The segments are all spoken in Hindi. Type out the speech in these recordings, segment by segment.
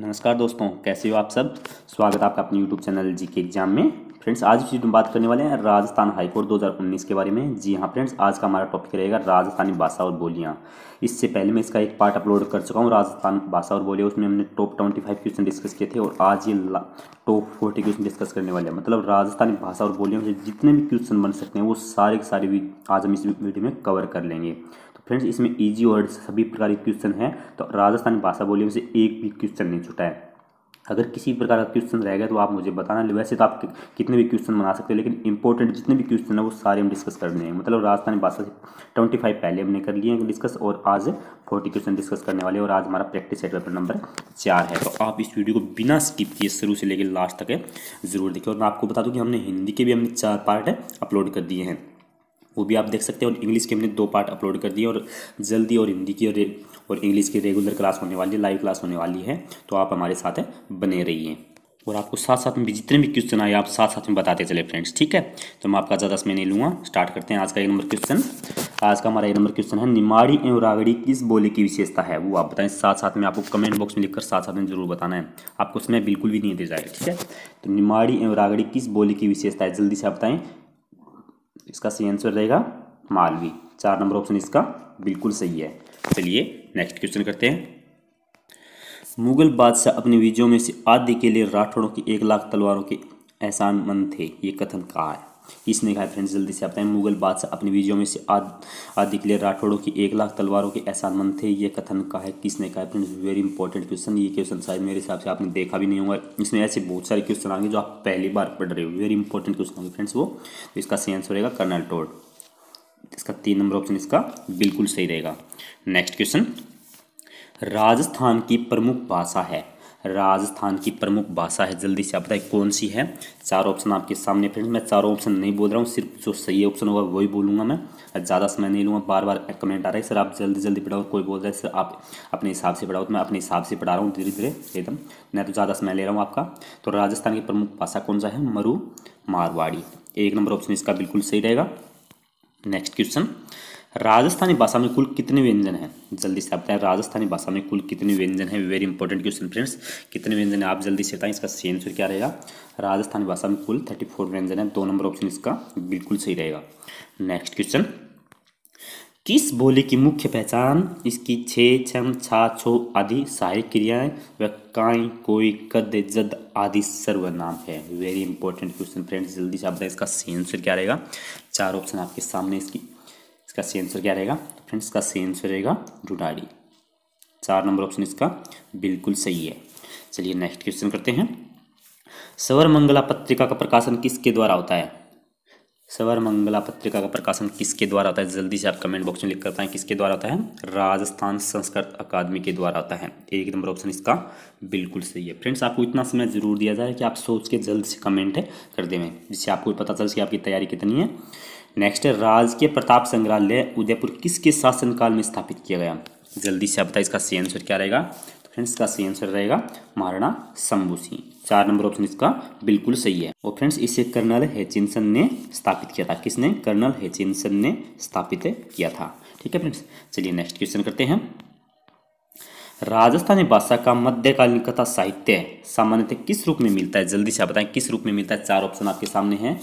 नमस्कार दोस्तों कैसे हो आप सब स्वागत है आपका अपने यूट्यूब चैनल जी के एग्जाम में फ्रेंड्स आज इस वीडियो में बात करने वाले हैं राजस्थान हाईकोर्ट 2019 के बारे में जी हाँ फ्रेंड्स आज का हमारा टॉपिक रहेगा राजस्थानी भाषा और बोलियाँ इससे पहले मैं इसका एक पार्ट अपलोड कर चुका हूँ राजस्थान भाषा और बोलियाँ उसमें हमने top twenty five question discuss किए थे और आज ये टॉप फोर्टी क्वेश्चन डिस्कस करने वाले हैं मतलब राजस्थानी भाषा और बोलियों से जितने भी क्वेश्चन बन सकते हैं वो सारे के सारे भी आज हम इस वीडियो में कवर कर लेंगे फ्रेंड्स इसमें इजी और सभी प्रकार के क्वेश्चन हैं तो राजस्थानी भाषा बोली में से एक भी क्वेश्चन नहीं छुटा है अगर किसी भी प्रकार का क्वेश्चन रह गया तो आप मुझे बताना वैसे तो आप कितने भी क्वेश्चन बना सकते हो लेकिन इंपॉर्टेंट जितने भी क्वेश्चन है वो सारे हम डिस्कस करने हैं मतलब राजस्थानी भाषा से ट्वेंटी फाइव पहले हमने कर लिए हैं डिस्कस और आज फोर्टी क्वेश्चन डिस्कस करने वाले और आज हमारा प्रैक्टिस सेट पेपर नंबर चार है तो आप इस वीडियो को बिना स्किप किए शुरू से लेकर लास्ट तक ज़रूर देखिए और मैं आपको बता दूँ कि हमने हिंदी के भी हमने चार पार्ट अपलोड कर दिए हैं वो भी आप देख सकते हैं और इंग्लिश के हमने दो पार्ट अपलोड कर दिए और जल्दी और हिंदी की और और इंग्लिश की रेगुलर क्लास होने वाली है लाइव क्लास होने वाली है तो आप हमारे साथ बने रहिए और आपको साथ साथ में जितने भी क्वेश्चन आए आप साथ साथ में बताते चले फ्रेंड्स ठीक है तो मैं आपका ज़्यादा समय नहीं लूँगा स्टार्ट करते हैं आज का एक नंबर क्वेश्चन आज का हमारा एक नंबर क्वेश्चन है निमाड़ी एवं रागड़ी किस बोली की विशेषता है वो आप बताएं साथ साथ में आपको कमेंट बॉक्स में लिखकर साथ साथ में जरूर बताना है आपको समय बिल्कुल भी नहीं दे जाएगा ठीक है तो निमाड़ी एवं रागड़ी किस बोली की विशेषता है जल्दी से आप बताएं इसका सही आंसर रहेगा मालवी चार नंबर ऑप्शन इसका बिल्कुल सही है चलिए नेक्स्ट क्वेश्चन करते हैं मुगल बादशाह अपने विजयों में से आदि के लिए राठौड़ों की एक लाख तलवारों के एहसानमंद थे ये कथन कहाँ है किसने कहा फ्रेंड्स जल्दी से बताएं मुगल बादशाह अपनी विजयों में से आदि के लिए राठौड़ों की एक लाख तलवारों के एहसानमंद थे ये कथन का है किसने कहा फ्रेंड्स वेरी इंपॉर्टेंट क्वेश्चन ये क्वेश्चन शायद मेरे हिसाब से आपने देखा भी नहीं होगा इसमें ऐसे बहुत सारे क्वेश्चन आएंगे जो आप पहली बार पढ़ रहे हो वेरी इंपॉर्टेंट क्वेश्चन होंगे फ्रेंड्स वो तो इसका सही आंसर रहेगा कर्नल टोड इसका तीन नंबर ऑप्शन इसका बिल्कुल सही रहेगा नेक्स्ट क्वेश्चन राजस्थान की प्रमुख भाषा है राजस्थान की प्रमुख भाषा है जल्दी से आप बताए कौन सी है चार ऑप्शन आपके सामने फ्रेंड्स मैं चारों ऑप्शन नहीं बोल रहा हूँ सिर्फ जो सही ऑप्शन होगा वही बोलूँगा मैं ज़्यादा समय नहीं लूँगा बार बार कमेंट आ रहा है सर आप जल्दी जल्दी पढ़ाओ कोई बोल रहा है सर आप अपने हिसाब से पढ़ाओ तो मैं अपने हिसाब से पढ़ा रहा हूँ धीरे धीरे एकदम मैं तो ज़्यादा समय ले रहा हूँ आपका तो राजस्थान की प्रमुख भाषा कौन सा है मरु मारवाड़ी एक नंबर ऑप्शन इसका बिल्कुल सही रहेगा नेक्स्ट क्वेश्चन राजस्थानी भाषा में कुल कितने व्यंजन हैं जल्दी से आप बताएं राजस्थानी भाषा में कुल कितने व्यंजन हैं वेरी इंपॉर्टेंट क्वेश्चन फ्रेंड्स कितने व्यंजन हैं आप जल्दी से बताएं इसका सही आंसर क्या रहेगा राजस्थानी भाषा में कुल थर्टी फोर व्यंजन है दो नंबर ऑप्शन इसका बिल्कुल सही रहेगा नेक्स्ट क्वेश्चन किस बोली की मुख्य पहचान इसकी छे छम छा छो आदि सहायक क्रियाएं व काई कोई कद जद आदि सर्वनाम है वेरी इंपॉर्टेंट क्वेश्चन फ्रेंड्स जल्दी से आप बताएं इसका सही आंसर क्या रहेगा चार ऑप्शन आपके सामने इसकी इसका सी आंसर क्या रहेगा तो फ्रेंड्स इसका सी आंसर रहेगा डुडाड़ी चार नंबर ऑप्शन इसका बिल्कुल सही है चलिए नेक्स्ट क्वेश्चन करते हैं सवरमंगला पत्रिका का प्रकाशन किसके द्वारा होता है सवर मंगला पत्रिका का प्रकाशन किसके द्वारा होता है जल्दी से आप कमेंट बॉक्स में लिख करता है किसके द्वारा होता है राजस्थान संस्कृत अकादमी के द्वारा होता है एक नंबर ऑप्शन इसका बिल्कुल सही है फ्रेंड्स आपको इतना समय जरूर दिया जाए कि आप सोच के जल्द से कमेंट कर देवें जिससे आपको पता चल सके आपकी तैयारी कितनी है नेक्स्ट है राजकीय प्रताप संग्रहालय उदयपुर किसके शासनकाल में स्थापित किया गया जल्दी से आप बताए इसका सही आंसर क्या रहेगा तो फ्रेंड्स इसका सही आंसर रहेगा महाराणा शंभू सिंह चार नंबर ऑप्शन इसका बिल्कुल सही है और फ्रेंड्स इसे कर्नल हेचिनसन ने स्थापित किया था किसने कर्नल हेचिनसन ने स्थापित किया था ठीक है फ्रेंड्स चलिए नेक्स्ट क्वेश्चन करते हैं राजस्थानी भाषा का मध्यकालीन कथा साहित्य सामान्यतः किस रूप में मिलता है जल्दी से आप बताएं किस रूप में मिलता है चार ऑप्शन आपके सामने हैं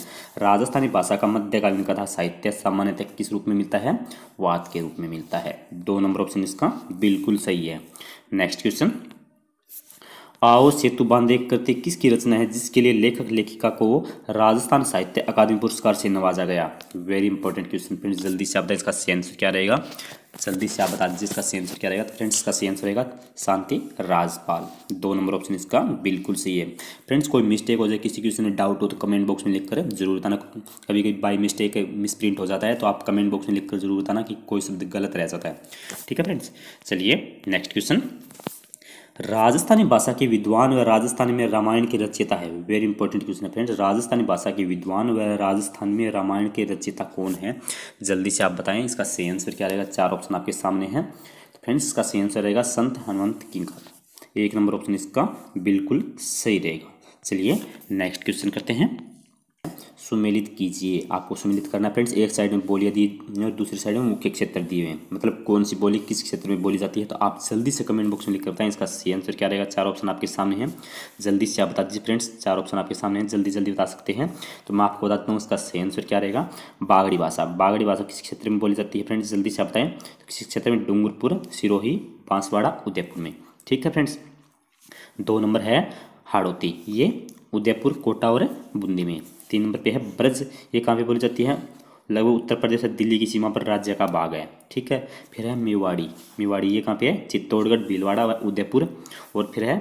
राजस्थानी भाषा का मध्यकालीन कथा साहित्य सामान्यतः किस रूप में मिलता है वाद के रूप में मिलता है दो नंबर ऑप्शन इसका बिल्कुल सही है नेक्स्ट क्वेश्चन आओ सेतु बांधे कृत्य किसकी रचना है जिसके लिए लेखक लेखिका को राजस्थान साहित्य अकादमी पुरस्कार से नवाजा गया वेरी इंपॉर्टेंट क्वेश्चन फ्रेंड्स जल्दी से आप इसका आंसर क्या रहेगा जल्दी से आप बता दीजिए इसका सही आंसर क्या रहेगा तो फ्रेंड्स इसका सही आंसर रहेगा शांति राजपाल दो नंबर ऑप्शन इसका बिल्कुल सही है फ्रेंड्स कोई मिस्टेक हो जाए किसी किसी में डाउट हो तो कमेंट बॉक्स में लिख कर जरूर बताना कभी कभी बाई मिस्टेक मिस प्रिंट हो जाता है तो आप कमेंट बॉक्स में लिख कर जरूर बताना कि कोई शब्द गलत रह जाता है ठीक है फ्रेंड्स चलिए नेक्स्ट क्वेश्चन राजस्थानी भाषा के विद्वान व राजस्थान में रामायण के रचयिता है वेरी इंपॉर्टेंट क्वेश्चन है फ्रेंड्स राजस्थानी भाषा के विद्वान व राजस्थान में रामायण के रचयिता कौन है जल्दी से आप बताएं इसका सही आंसर क्या रहेगा चार ऑप्शन आपके सामने हैं फ्रेंड्स इसका सही आंसर रहेगा संत हनुमंत किंकर एक नंबर ऑप्शन इसका बिल्कुल सही रहेगा चलिए नेक्स्ट क्वेश्चन करते हैं सुमेलित कीजिए आपको सुमेलित करना फ्रेंड्स एक साइड में बोलियाँ दी और दूसरी साइड में मुख्य क्षेत्र दिए हुए हैं मतलब कौन सी बोली किस क्षेत्र में बोली जाती है तो आप जल्दी से कमेंट बॉक्स में लिख कर बताएं इसका सही आंसर क्या रहेगा चार ऑप्शन आपके सामने हैं जल्दी से आप बता दीजिए फ्रेंड्स चार ऑप्शन आपके सामने हैं जल्दी जल्दी बता सकते हैं तो मैं आपको बताता हूँ इसका सही आंसर क्या रहेगा बागड़ी भाषा बागड़ी भाषा किस क्षेत्र में बोली जाती है फ्रेंड्स जल्दी से आप बताएं तो किस क्षेत्र में डूंगरपुर सिरोही बांसवाड़ा उदयपुर में ठीक है फ्रेंड्स दो नंबर है हाड़ोती ये उदयपुर कोटा और बूंदी में तीन नंबर पे है ब्रज ये कहाँ पे बोली जाती है लगभग उत्तर प्रदेश और दिल्ली की सीमा पर राज्य का भाग है ठीक है फिर है मेवाड़ी मेवाड़ी ये कहाँ पे है चित्तौड़गढ़ भीलवाड़ा उदयपुर और फिर है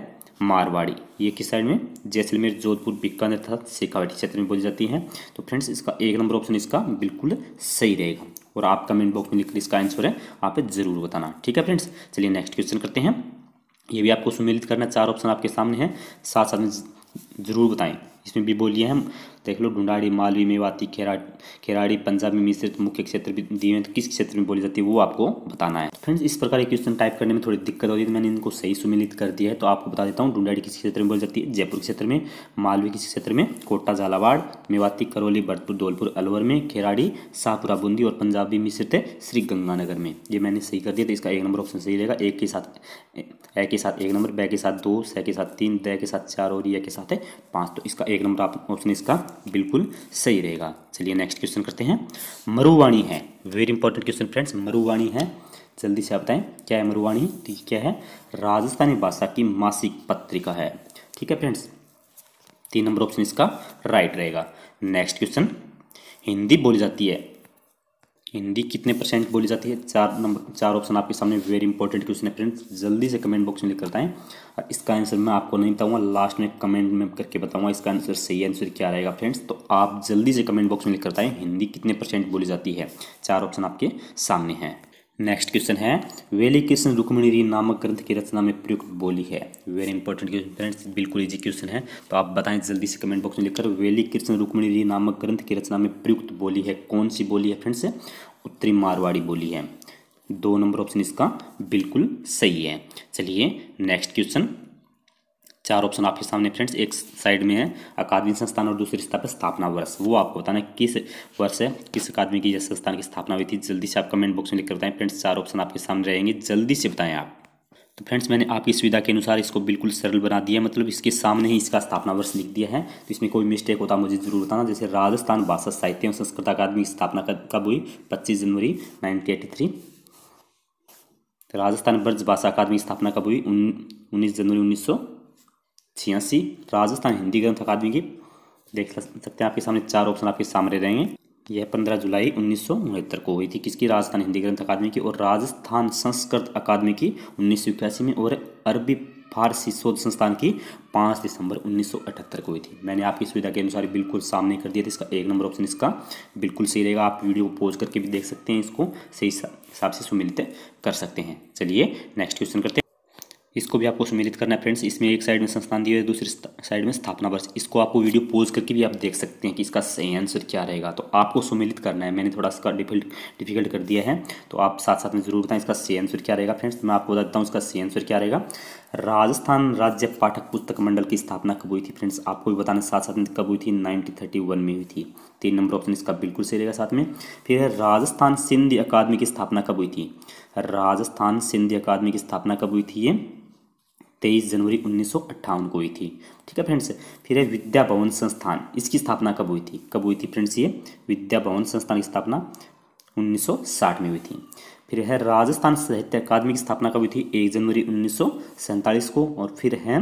मारवाड़ी ये किस साइड में जैसलमेर जोधपुर बीकानेर तथा शेखावटी क्षेत्र में बोली जाती है तो फ्रेंड्स इसका एक नंबर ऑप्शन इसका बिल्कुल सही रहेगा और आप कमेंट बॉक्स में लिखकर इसका आंसर है आप ज़रूर बताना ठीक है फ्रेंड्स चलिए नेक्स्ट क्वेश्चन करते हैं ये भी आपको सुमेलित करना चार ऑप्शन आपके सामने हैं साथ साथ में ज़रूर बताएं इसमें भी बोलिए हम देख लो ढूंढाड़ी मालवी मेवाती खेरा खेराड़ी पंजाबी मिश्रित मुख्य क्षेत्र भी दिए हैं तो किस क्षेत्र में बोली जाती है वो आपको बताना है फ्रेंड्स इस प्रकार के क्वेश्चन टाइप करने में थोड़ी दिक्कत होती है तो मैंने इनको सही सुमिलित कर दिया है तो आपको बता देता हूँ ढूंढाड़ी किस क्षेत्र में बोली जाती है जयपुर क्षेत्र में मालवी किस क्षेत्र में कोटा झालावाड़ मेवाती करौली भरतपुर धौलपुर अलवर में खेराड़ी शाहपुरा बूंदी और पंजाबी मिश्रित श्री गंगानगर में ये मैंने सही कर दिया तो इसका एक नंबर ऑप्शन सही रहेगा एक के साथ ए के साथ एक नंबर बै के साथ दो सै के साथ तीन दै के साथ चार और ये के साथ है पाँच तो इसका एक नंबर ऑप्शन इसका बिल्कुल सही रहेगा चलिए नेक्स्ट क्वेश्चन करते हैं मरुवाणी है very important question friends Maruvani है जल्दी से आप बताएं क्या है मरुवाणी ठीक क्या है राजस्थानी भाषा की मासिक पत्रिका है ठीक है फ्रेंड्स तीन नंबर ऑप्शन इसका राइट रहेगा नेक्स्ट क्वेश्चन हिंदी बोली जाती है हिंदी कितने परसेंट बोली जाती है चार नंबर चार ऑप्शन आपके सामने वेरी इंपॉर्टेंट क्वेश्चन है फ्रेंड्स जल्दी से कमेंट बॉक्स में लिख करता है और इसका आंसर मैं आपको नहीं बताऊंगा लास्ट में कमेंट में करके बताऊंगा इसका आंसर सही आंसर क्या रहेगा फ्रेंड्स तो आप जल्दी से कमेंट बॉक्स में लिख करता है हिंदी कितने परसेंट बोली जाती है चार ऑप्शन आपके सामने हैं नेक्स्ट क्वेश्चन है वेली कृष्ण रुक्मणी नामक ग्रंथ की रचना में प्रयुक्त बोली है वेरी इंपॉर्टेंट क्वेश्चन फ्रेंड्स बिल्कुल इजी क्वेश्चन है तो आप बताएं जल्दी से कमेंट बॉक्स में लिखकर वेली कृष्ण रुक्मणी नामक ग्रंथ की रचना में प्रयुक्त बोली है कौन सी बोली है फ्रेंड्स उत्तरी मारवाड़ी बोली है दो नंबर ऑप्शन इसका बिल्कुल सही है चलिए नेक्स्ट क्वेश्चन चार ऑप्शन आपके सामने फ्रेंड्स एक साइड में है अकादमी संस्थान और दूसरी स्थान पर स्थापना वर्ष वो आपको बताना किस वर्ष है किस अकादमी की संस्थान की स्थापना हुई थी जल्दी से आप कमेंट बॉक्स में लिखकर बताएं फ्रेंड्स चार ऑप्शन आपके सामने रहेंगे जल्दी से बताएं आप तो फ्रेंड्स मैंने आपकी सुविधा के अनुसार इसको बिल्कुल सरल बना दिया मतलब इसके सामने ही इसका स्थापना वर्ष लिख दिया है तो इसमें कोई मिस्टेक होता मुझे जरूर बताना जैसे राजस्थान भाषा साहित्य एवं संस्कृत अकादमी की स्थापना कब हुई पच्चीस जनवरी नाइनटीन तो राजस्थान ब्रज भाषा अकादमी स्थापना कब हुई उन्नीस जनवरी उन्नीस सौ छियासी राजस्थान हिंदी ग्रंथ अकादमी की देख सकते हैं आपके सामने चार ऑप्शन आपके सामने रहेंगे यह पंद्रह जुलाई उन्नीस को हुई थी किसकी राजस्थान हिंदी ग्रंथ अकादमी की और राजस्थान संस्कृत अकादमी की उन्नीस में और अरबी फारसी शोध संस्थान की पाँच दिसंबर 1978 को हुई थी मैंने आपकी सुविधा के अनुसार बिल्कुल सामने कर दिया था इसका एक नंबर ऑप्शन इसका बिल्कुल सही रहेगा आप वीडियो को पोज करके भी देख सकते हैं इसको सही हिसाब से सुमिलित कर सकते हैं चलिए नेक्स्ट क्वेश्चन करते हैं इसको भी आपको सम्मिलित करना है फ्रेंड्स इसमें एक साइड में संस्थान दिया है दूसरी साइड में स्थापना वर्ष इसको आपको वीडियो पोज करके भी आप देख सकते हैं कि इसका सही आंसर क्या रहेगा तो आपको सम्मिलित करना है मैंने थोड़ा इसका डिफिल्ट डिफिकल्ट कर दिया है तो आप साथ साथ में जरूर बताएं इसका सही आंसर क्या रहेगा फ्रेंड्स तो मैं आपको बताता हूँ इसका सही आंसर क्या रहेगा राजस्थान राज्य पाठक पुस्तक मंडल की स्थापना कब हुई थी फ्रेंड्स आपको भी बताना साथ साथ में कब हुई थी नाइनटीन में हुई थी तीन नंबर ऑप्शन इसका बिल्कुल सही रहेगा साथ में फिर राजस्थान सिंधी अकादमी की स्थापना कब हुई थी राजस्थान सिंधी अकादमी की स्थापना कब हुई थी ये तेईस जनवरी उन्नीस को हुई थी ठीक है फ्रेंड्स फिर है विद्या भवन संस्थान इसकी स्थापना कब हुई थी कब हुई थी फ्रेंड्स ये विद्या भवन संस्थान की स्थापना 1960 में हुई थी फिर है राजस्थान साहित्य अकादमी की स्थापना कब हुई थी एक जनवरी उन्नीस को और फिर है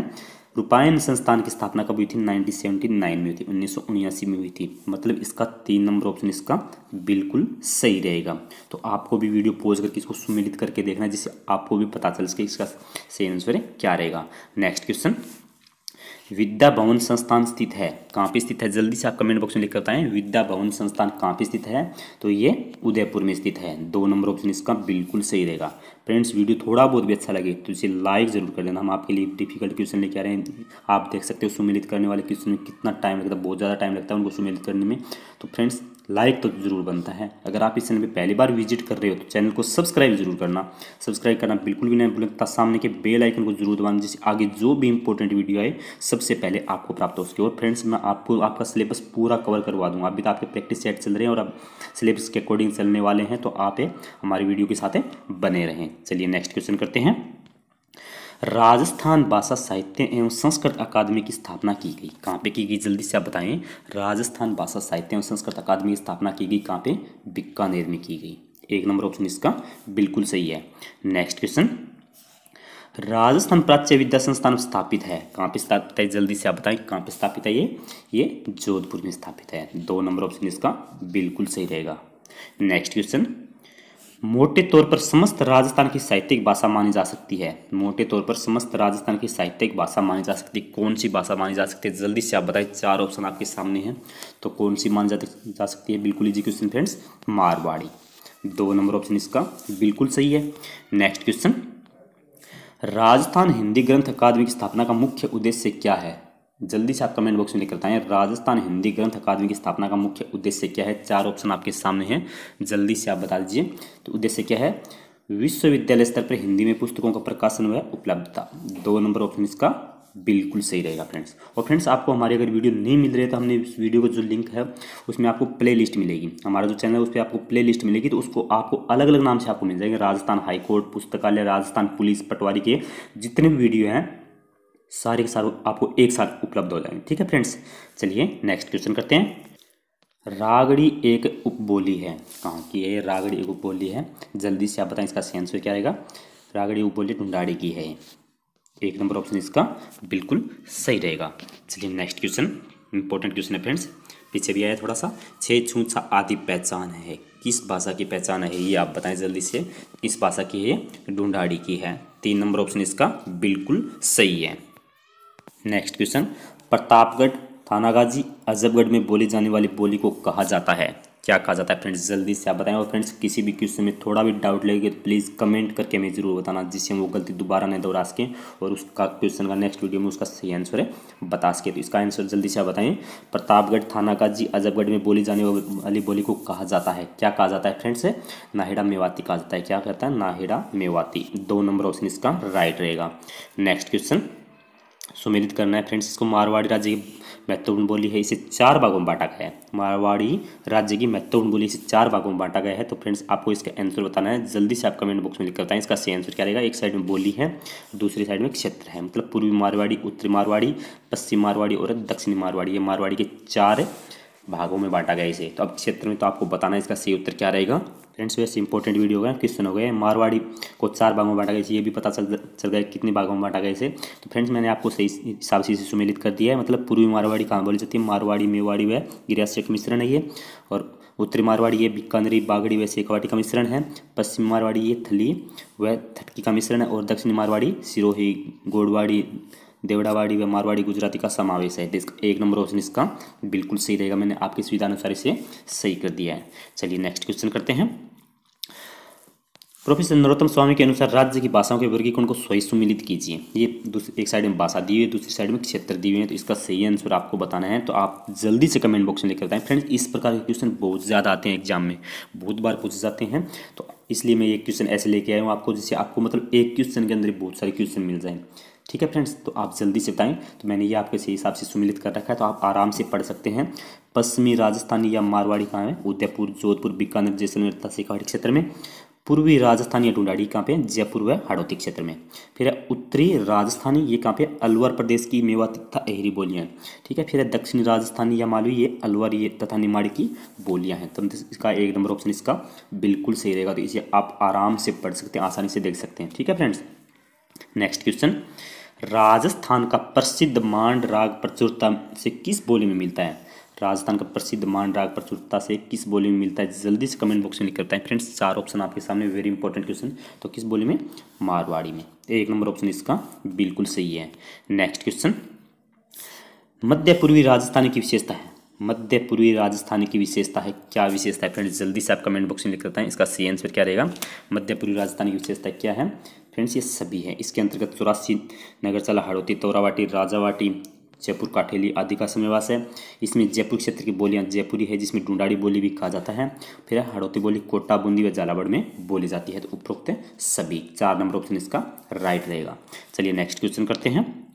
रूपायन संस्थान की स्थापना कब हुई थी नाइनटीन में हुई थी उन्नीस में हुई थी मतलब इसका तीन नंबर ऑप्शन इसका बिल्कुल सही रहेगा तो आपको भी वीडियो पोज करके इसको सुमिलित करके देखना जिससे आपको भी पता चल सके इसका सही आंसर क्या रहेगा नेक्स्ट क्वेश्चन विद्या भवन संस्थान स्थित है कहाँ पे स्थित है जल्दी से आप कमेंट बॉक्स में लिख बताएं विद्या भवन संस्थान कहाँ पे स्थित है तो ये उदयपुर में स्थित है दो नंबर ऑप्शन इसका बिल्कुल सही रहेगा फ्रेंड्स वीडियो थोड़ा बहुत भी अच्छा लगे तो इसे लाइक जरूर कर देना हम आपके लिए डिफिकल्ट क्वेश्चन लेके आ रहे हैं आप देख सकते हो सुमेलित करने वाले क्वेश्चन में कितना टाइम लगता है बहुत ज़्यादा टाइम लगता है उनको सुमेलित करने में तो फ्रेंड्स लाइक तो ज़रूर बनता है अगर आप इस चैनल पर पहली बार विजिट कर रहे हो तो चैनल को सब्सक्राइब जरूर करना सब्सक्राइब करना बिल्कुल भी नहीं भूलता सामने के बेल आइकन को जरूर दबाना जिससे आगे जो भी इंपॉर्टेंट वीडियो आए सबसे पहले आपको प्राप्त हो सके और फ्रेंड्स मैं आपको आपका सिलेबस पूरा कवर करवा दूँगा अभी तो आपके प्रैक्टिस सेट चल रहे हैं और अब सिलेबस के अकॉर्डिंग चलने वाले हैं तो आप हमारी वीडियो के साथ बने रहें चलिए नेक्स्ट क्वेश्चन करते हैं राजस्थान भाषा साहित्य एवं संस्कृत अकादमी की स्थापना की गई कहाँ पे की गई जल्दी से आप बताएं राजस्थान भाषा साहित्य एवं संस्कृत अकादमी की स्थापना की गई कहाँ पे बिकानेर में की गई एक नंबर ऑप्शन इसका बिल्कुल सही है नेक्स्ट क्वेश्चन राजस्थान प्राच्य विद्या संस्थान स्थापित है कहाँ पे स्थापित है जल्दी से आप बताएं कहाँ पे स्थापित है ये ये जोधपुर में स्थापित है दो नंबर ऑप्शन इसका बिल्कुल सही रहेगा नेक्स्ट क्वेश्चन मोटे तौर पर समस्त राजस्थान की साहित्यिक भाषा मानी जा सकती है मोटे तौर पर समस्त राजस्थान की साहित्यिक भाषा मानी जा सकती है कौन सी भाषा मानी जा सकती है जल्दी से आप बताए चार ऑप्शन आपके सामने हैं तो कौन सी मानी जा, जा सकती है बिल्कुल इजी क्वेश्चन फ्रेंड्स मारवाड़ी दो नंबर ऑप्शन इसका बिल्कुल सही है नेक्स्ट क्वेश्चन राजस्थान हिंदी ग्रंथ अकादमी की स्थापना का मुख्य उद्देश्य क्या है जल्दी से आप कमेंट बॉक्स में निकलता है राजस्थान हिंदी ग्रंथ अकादमी की स्थापना का मुख्य उद्देश्य क्या है चार ऑप्शन आपके सामने हैं जल्दी से आप बता दीजिए तो उद्देश्य क्या है विश्वविद्यालय स्तर पर हिंदी में पुस्तकों का प्रकाशन व उपलब्धता दो नंबर ऑप्शन इसका बिल्कुल सही रहेगा फ्रेंड्स और फ्रेंड्स आपको हमारी अगर वीडियो नहीं मिल रही है तो हमने इस वीडियो का जो लिंक है उसमें आपको प्ले लिस्ट मिलेगी हमारा जो चैनल है उस पर आपको प्ले लिस्ट मिलेगी तो उसको आपको अलग अलग नाम से आपको मिल जाएंगे राजस्थान हाईकोर्ट पुस्तकालय राजस्थान पुलिस पटवारी के जितने भी वीडियो हैं सारे के सारे आपको एक साथ उपलब्ध हो जाएंगे ठीक है फ्रेंड्स चलिए नेक्स्ट क्वेश्चन करते हैं रागड़ी एक उपबोली है कहाँ की है रागड़ी एक उपबोली है जल्दी से आप बताएं इसका सेंस क्या आएगा रागड़ी उपबोली ढूंढाड़ी की है एक नंबर ऑप्शन इसका बिल्कुल सही रहेगा चलिए नेक्स्ट क्वेश्चन इंपॉर्टेंट क्वेश्चन है फ्रेंड्स पीछे भी आया थोड़ा सा छः छू छा आदि पहचान है किस भाषा की पहचान है ये आप बताएं जल्दी से किस भाषा की है ढूंढाड़ी की है तीन नंबर ऑप्शन इसका बिल्कुल सही है नेक्स्ट क्वेश्चन प्रतापगढ़ थानागाजी अजबगढ़ में बोली जाने वाली बोली को कहा जाता है क्या कहा जाता है फ्रेंड्स जल्दी से आप बताएं और फ्रेंड्स किसी भी क्वेश्चन में थोड़ा भी डाउट लगेगा तो प्लीज़ कमेंट करके हमें ज़रूर बताना जिससे हम वो गलती दोबारा नहीं दोहरा सकें और उसका क्वेश्चन का नेक्स्ट वीडियो में उसका सही आंसर है बता सके तो इसका आंसर जल्दी से आप बताएं प्रतापगढ़ थानागाजी अजबगढ़ में बोली जाने वाली बोली को कहा जाता है क्या कहा जाता है फ्रेंड्स नाहिड़ा मेवाती कहा जाता है क्या कहता है नाहिड़ा मेवाती दो नंबर ऑप्शन इसका राइट रहेगा नेक्स्ट क्वेश्चन सुमेलित करना है फ्रेंड्स इसको मारवाड़ी राज्य की महत्वपूर्ण बोली है इसे चार भागों में बांटा गया है मारवाड़ी राज्य की महत्वपूर्ण बोली इसे चार भागों में बांटा गया है तो फ्रेंड्स आपको इसका आंसर बताना है जल्दी से आप कमेंट बॉक्स में लिख बताएं इसका सही आंसर क्या रहेगा एक साइड में बोली है दूसरी साइड में क्षेत्र है मतलब पूर्वी मारवाड़ी उत्तरी मारवाड़ी पश्चिम मारवाड़ी और दक्षिणी मारवाड़ी ये मारवाड़ी के चार भागों में बांटा गया इसे तो अब क्षेत्र में तो आपको बताना है इसका सही उत्तर क्या रहेगा फ्रेंड्स वैसे इंपॉर्टेंट वीडियो हो गया क्वेश्चन हो गए मारवाड़ी को चार भागों में बांटा गया इसे ये भी पता चल चल गया कितने भागों में बांटा गया इसे तो फ्रेंड्स मैंने आपको सही हिसाब से सुमिलित सुमेलित कर दिया है मतलब पूर्वी मारवाड़ी कहाँ बोली जाती है मारवाड़ी मेवाड़ी वह गिरियासेट मिश्रण है ये और उत्तरी मारवाड़ी ये बीकानेरी बागड़ी वैसे एकवाटी का मिश्रण है पश्चिम मारवाड़ी ये थली वह थटकी का मिश्रण है और दक्षिणी मारवाड़ी सिरोही गोड़वाड़ी देवड़ावाड़ी व मारवाड़ी गुजराती का समावेश है एक नंबर ऑप्शन इसका बिल्कुल सही रहेगा मैंने सुविधा सुविधानुसार इसे सही कर दिया है चलिए नेक्स्ट क्वेश्चन करते हैं प्रोफेसर नरोत्तम स्वामी के अनुसार राज्य की भाषाओं के वर्गीकरण को सही सुमिलित कीजिए ये एक साइड में भाषा दी हुई है दूसरी साइड में क्षेत्र दी हुए हैं तो इसका सही आंसर आपको बताना है तो आप जल्दी से कमेंट बॉक्स में लिख बताएं हैं फ्रेंड्स इस प्रकार के क्वेश्चन बहुत ज़्यादा आते हैं एग्जाम में बहुत बार पूछे जाते हैं तो इसलिए मैं ये क्वेश्चन ऐसे लेके आया हूँ आपको जिससे आपको मतलब एक क्वेश्चन के अंदर बहुत सारे क्वेश्चन मिल जाएंगे ठीक है फ्रेंड्स तो आप जल्दी से बताएं तो मैंने ये आपके सही हिसाब से सुमिलित कर रखा है तो आप आराम से पढ़ सकते हैं पश्चिमी राजस्थानी या मारवाड़ी कहाँ है उदयपुर जोधपुर बीकानेर जैसलमेर तथा शेखावाटी क्षेत्र में पूर्वी राजस्थानी या डुंडाड़ी कहाँ पे जयपुर व हाड़ौती क्षेत्र में फिर है उत्तरी राजस्थानी ये कहाँ पे अलवर प्रदेश की मेवा तथा अहरी बोलियाँ हैं ठीक है फिर है दक्षिणी राजस्थानी या मालवी ये अलवर ये तथा निमाड़ी की बोलियाँ हैं तो इसका एक नंबर ऑप्शन इसका बिल्कुल सही रहेगा तो इसे आप आराम से पढ़ सकते हैं आसानी से देख सकते हैं ठीक है फ्रेंड्स नेक्स्ट क्वेश्चन राजस्थान का प्रसिद्ध मांड राग प्रचुरता से किस बोली में मिलता है राजस्थान का प्रसिद्ध मांड राग प्रचुरता से किस बोली में मिलता है जल्दी से कमेंट बॉक्स में लिख करता है फ्रेंड्स चार ऑप्शन आपके सामने वेरी इंपॉर्टेंट क्वेश्चन तो किस बोली में मारवाड़ी में एक नंबर ऑप्शन इसका बिल्कुल सही है नेक्स्ट क्वेश्चन मध्य पूर्वी राजस्थान की विशेषता है मध्य पूर्वी राजस्थान की विशेषता है क्या विशेषता है फ्रेंड्स जल्दी से आप कमेंट बॉक्स में लिख लेते हैं इसका सी आंसर क्या रहेगा मध्य पूर्वी राजस्थान की विशेषता क्या है फ्रेंड्स ये सभी है इसके अंतर्गत चौरासी नगरचला हड़ौती तोरावाटी राजावाटी जयपुर काठेली आदि का समयवास है इसमें जयपुर क्षेत्र की बोलियाँ जयपुरी है जिसमें डूडाड़ी बोली भी कहा जाता है फिर हड़ौती बोली कोटा बूंदी व झालावाड़ में बोली जाती है तो उपरोक्त सभी चार नंबर ऑप्शन इसका राइट रहेगा चलिए नेक्स्ट क्वेश्चन करते हैं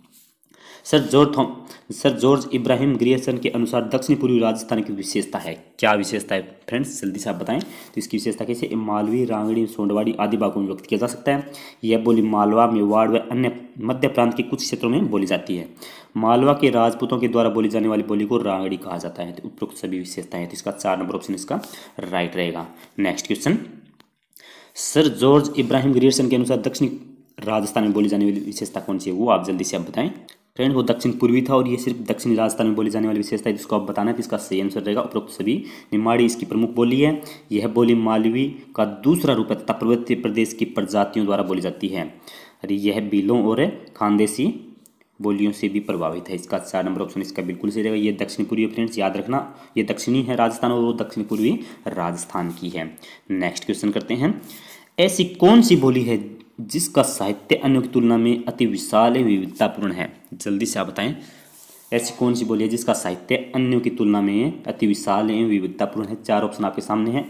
sir George Thom sir George Ibrahim Grierson के अनुसार दक्षिण पूर्वी राजस्थान की विशेषता है क्या विशेषता है फ्रेंड्स जल्दी से आप बताएं तो इसकी विशेषता कैसे मालवी रांगड़ी सोंडवाड़ी आदि भागों में व्यक्त किया जा सकता है यह बोली मालवा मेवाड़ व अन्य मध्य प्रांत के कुछ क्षेत्रों में बोली जाती है मालवा के राजपूतों के द्वारा बोली जाने वाली बोली को रांगड़ी कहा जाता है तो उपरोक्त सभी विशेषताएं है तो इसका चार नंबर ऑप्शन इसका राइट रहेगा next question sir George Ibrahim Grierson के अनुसार दक्षिण राजस्थान में बोली जाने वाली विशेषता कौन सी है वो आप जल्दी से आप बताएं ट्रेंड वो दक्षिण पूर्वी था और ये सिर्फ दक्षिणी राजस्थान में बोली जाने वाली विशेषता है जिसको आप बताना है तो इसका सही आंसर रहेगा उपरोक्त सभी निमाड़ी इसकी प्रमुख बोली है यह बोली मालवी का दूसरा रूप है तथा पर्वतीय प्रदेश की प्रजातियों द्वारा बोली जाती है और यह बिलों और खानदेसी बोलियों से भी प्रभावित है इसका चार नंबर ऑप्शन इसका बिल्कुल सही रहेगा ये दक्षिण पूर्वी फ्रेंड्स याद रखना ये दक्षिणी है राजस्थान और वो दक्षिण पूर्वी राजस्थान की है नेक्स्ट क्वेश्चन करते हैं ऐसी कौन सी बोली है जिसका साहित्य अन्यों की तुलना में अति विशाल एवं विविधतापूर्ण है जल्दी से आप बताएं ऐसी कौन सी बोली है जिसका साहित्य अन्यों की तुलना में अति विशाल एवं विविधतापूर्ण है चार ऑप्शन आपके सामने है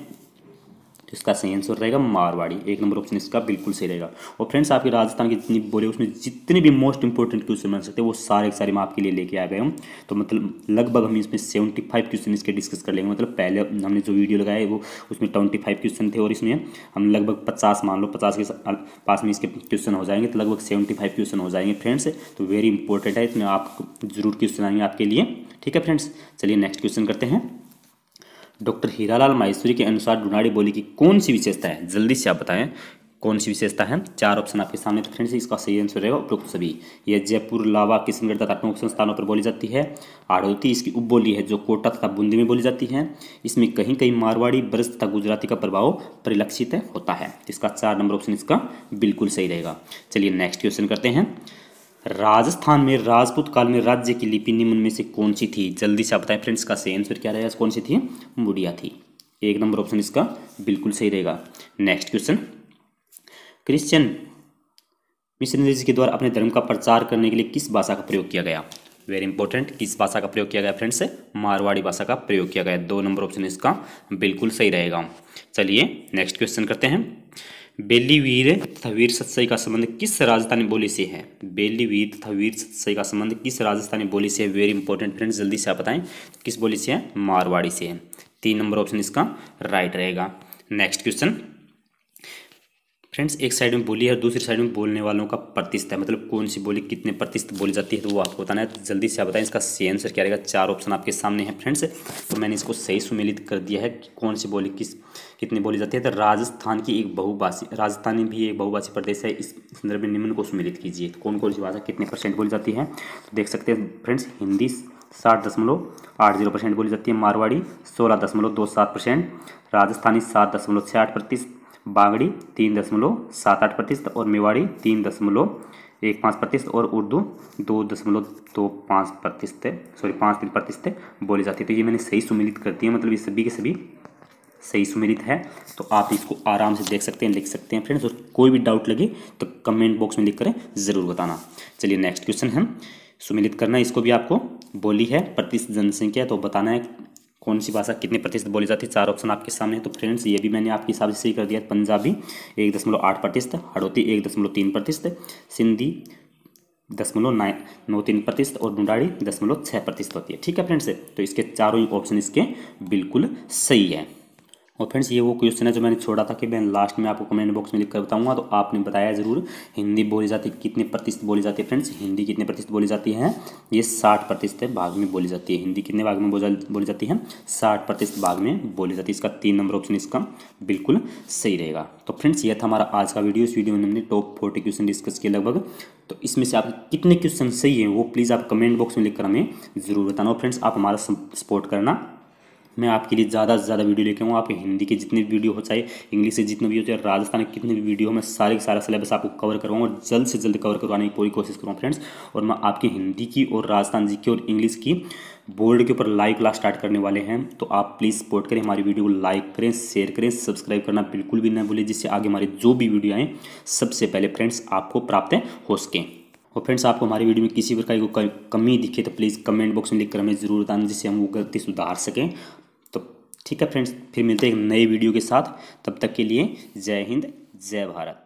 तो इसका सही आंसर रहेगा मारवाड़ी एक नंबर ऑप्शन इसका बिल्कुल सही रहेगा और फ्रेंड्स आपके राजस्थान की जितनी बोले उसमें जितने भी मोस्ट इंपॉर्टेंट क्वेश्चन बन सकते हैं वो सारे सारे हम आपके लिए लेके आ गए हम तो मतलब लगभग हम इसमें सेवेंटी फाइव क्वेश्चन इसके डिस्कस कर लेंगे मतलब पहले हमने जो वीडियो लगाया वो उसमें ट्वेंटी फाइव क्वेश्चन थे और इसमें हम लगभग पचास मान लो पचास के पास में इसके क्वेश्चन हो जाएंगे तो लगभग सेवेंटी फाइव क्वेश्चन हो जाएंगे फ्रेंड्स तो वेरी इंपॉर्टेंट है इसमें आप जरूर क्वेश्चन आएंगे आपके लिए ठीक है फ्रेंड्स चलिए नेक्स्ट क्वेश्चन करते हैं डॉक्टर हीरालाल माहेश्वरी के अनुसार डुनाड़ी बोली की कौन सी विशेषता है जल्दी से आप बताएं कौन सी विशेषता है चार ऑप्शन आपके सामने तो फ्रेंड्स इसका सही आंसर रहेगा उपरोक्त सभी यह जयपुर लावा किशनगढ़ तथा टोंक संस्थानों पर बोली जाती है आड़ौती इसकी उपबोली है जो कोटा तथा बूंदी में बोली जाती है इसमें कहीं कहीं मारवाड़ी ब्रज तथा गुजराती का प्रभाव परिलक्षित होता है इसका चार नंबर ऑप्शन इसका बिल्कुल सही रहेगा चलिए नेक्स्ट क्वेश्चन करते हैं राजस्थान में राजपूत काल में राज्य की लिपि निम्न में से कौन सी थी जल्दी से आप बताएं फ्रेंड्स का सही आंसर क्या रहेगा कौन सी थी मुड़िया थी एक नंबर ऑप्शन इसका बिल्कुल सही रहेगा नेक्स्ट क्वेश्चन क्रिश्चियन मिशनरीज के द्वारा अपने धर्म का प्रचार करने के लिए किस भाषा का प्रयोग किया गया वेरी इंपॉर्टेंट किस भाषा का प्रयोग किया गया फ्रेंड्स मारवाड़ी भाषा का प्रयोग किया गया दो नंबर ऑप्शन इसका बिल्कुल सही रहेगा चलिए नेक्स्ट क्वेश्चन करते हैं बेलीवीर तथा वीर सत्सई का संबंध किस राजस्थानी बोली से है बेलीवीर तथा वीर सत्सई का संबंध किस राजस्थानी बोली से है वेरी इंपॉर्टेंट फ्रेंड्स जल्दी से आप बताएं किस बोली से है मारवाड़ी से है तीन नंबर ऑप्शन इसका राइट रहेगा नेक्स्ट क्वेश्चन फ्रेंड्स एक साइड में बोली है और दूसरी साइड में बोलने वालों का प्रतिशत है मतलब कौन सी बोली कितने प्रतिशत बोली जाती है तो वो आपको बताना है तो जल्दी से आप बताएं इसका सही आंसर क्या रहेगा चार ऑप्शन आपके सामने है फ्रेंड्स तो मैंने इसको सही सुमेलित कर दिया है कि कौन सी बोली किस कितनी बोली जाती है तो राजस्थान की एक बहुभाषी राजस्थान भी एक बहुभाषी प्रदेश है इस संदर्भ में निम्न को सुमेलित कीजिए तो कौन कौन सी भाषा कितने परसेंट बोली जाती है तो देख सकते हैं फ्रेंड्स हिंदी साठ दशमलव आठ जीरो परसेंट बोली जाती है मारवाड़ी सोलह दशमलव दो सात परसेंट राजस्थानी सात दशमलव छः आठ प्रतिशत बांगड़ी तीन दशमलव सात आठ प्रतिशत और मेवाड़ी तीन दशमलव एक पाँच प्रतिशत और उर्दू दो दशमलव दो पाँच प्रतिशत सॉरी पाँच तीन प्रतिशत बोली जाती है तो ये मैंने सही सुमिलित कर दिया मतलब ये सभी के सभी सही सुमिलित है तो आप इसको आराम से देख सकते हैं लिख सकते हैं फ्रेंड्स और कोई भी डाउट लगे तो कमेंट बॉक्स में लिख करें ज़रूर बताना चलिए नेक्स्ट क्वेश्चन है सुमिलित करना इसको भी आपको बोली है प्रतिशत जनसंख्या तो बताना है कौन सी भाषा कितने प्रतिशत बोली जाती है चार ऑप्शन आपके सामने तो फ्रेंड्स ये भी मैंने आपके हिसाब से सही कर दिया पंजाबी एक दशमलव आठ प्रतिशत हड़ौती एक दशमलव तीन प्रतिशत सिंधी दशमलव नाइन नौ तीन प्रतिशत और डुंडाड़ी दशमलव छः प्रतिशत होती है ठीक है फ्रेंड्स तो इसके चारों ही ऑप्शन इसके बिल्कुल सही है और फ्रेंड्स ये वो क्वेश्चन है जो मैंने छोड़ा था कि मैं लास्ट में आपको कमेंट बॉक्स में लिख कर बताऊंगा तो आपने बताया ज़रूर हिंदी बोली जाती कितने प्रतिशत बोली जाती है फ्रेंड्स हिंदी कितने प्रतिशत बोली जाती है ये साठ प्रतिशत भाग में बोली जाती है हिंदी कितने भाग में बोली जाती है साठ प्रतिशत भाग में बोली जाती है इसका तीन नंबर ऑप्शन इसका बिल्कुल सही रहेगा तो फ्रेंड्स यह था हमारा आज का वीडियो इस वीडियो में हमने टॉप फोर्टी क्वेश्चन डिस्कस किए लगभग तो इसमें से आप कितने क्वेश्चन सही है वो प्लीज़ आप कमेंट बॉक्स में लिखकर हमें ज़रूर बताना और फ्रेंड्स आप हमारा सपोर्ट करना मैं आपके लिए ज़्यादा से ज़्यादा वीडियो लेके आऊँ आप हिंदी के जितने भी वीडियो हो चाहे इंग्लिश से जितने भी हो चाहे राजस्थान के कितने भी वीडियो हो मैं सारे सारा सिलेबस आपको कवर करवाऊँ और जल्द से जल्द कवर करवाने की पूरी कोशिश करूँ फ्रेंड्स और मैं आपकी हिंदी की और राजस्थान जी की और इंग्लिश की बोर्ड के ऊपर लाइव क्लास स्टार्ट करने वाले हैं तो आप प्लीज़ सपोर्ट करें हमारी वीडियो को लाइक करें शेयर करें सब्सक्राइब करना बिल्कुल भी ना भूलें जिससे आगे हमारे जो भी वीडियो आएँ सबसे पहले फ्रेंड्स आपको प्राप्त हो सकें और फ्रेंड्स आपको हमारी वीडियो में किसी प्रकार की कमी दिखे तो प्लीज़ कमेंट बॉक्स में लिखकर हमें जरूर बताना जिससे हम वो गलती सुधार सकें ठीक है फ्रेंड्स फिर मिलते हैं एक नए वीडियो के साथ तब तक के लिए जय हिंद जय भारत